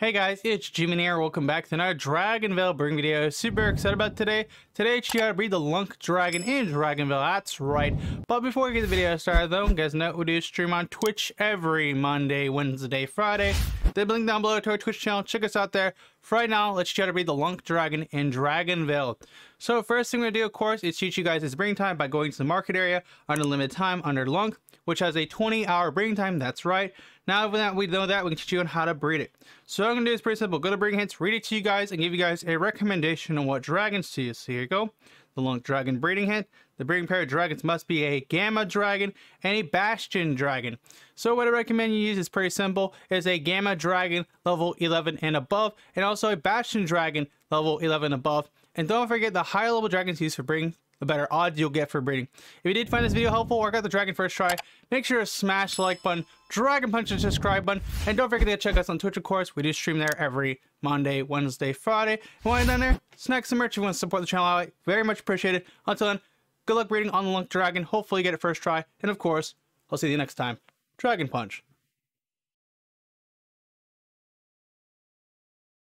Hey guys, it's Jimmy here. Welcome back to another Dragon Veil Bring video. Super excited about today. Today it's here to breed the Lunk Dragon in Dragon Veil. That's right. But before we get the video started though, guys know we do stream on Twitch every Monday, Wednesday, Friday the link down below to our Twitch channel. Check us out there. For right now, let's try to read the Lunk Dragon in Dragonvale. So first thing we're gonna do, of course, is teach you guys its bring time by going to the market area under limited time under Lunk, which has a 20 hour breeding time, that's right. Now that we know that, we can teach you on how to breed it. So what I'm gonna do is pretty simple. Go to bring hints, read it to you guys, and give you guys a recommendation on what dragons to use. So here you go belong dragon breeding hint. The breeding pair of dragons must be a gamma dragon and a bastion dragon. So what I recommend you use is pretty simple. is a gamma dragon level 11 and above and also a bastion dragon level 11 above. And don't forget the higher level dragons used for breeding the better odds you'll get for breeding. If you did find this video helpful, work out the dragon first try. Make sure to smash the like button, dragon punch the subscribe button, and don't forget to check us on Twitch, of course. We do stream there every Monday, Wednesday, Friday. And while you're down there, snag some merch if you want to support the channel. I very much appreciate it. Until then, good luck breeding on the Lunk Dragon. Hopefully you get it first try. And of course, I'll see you next time. Dragon Punch.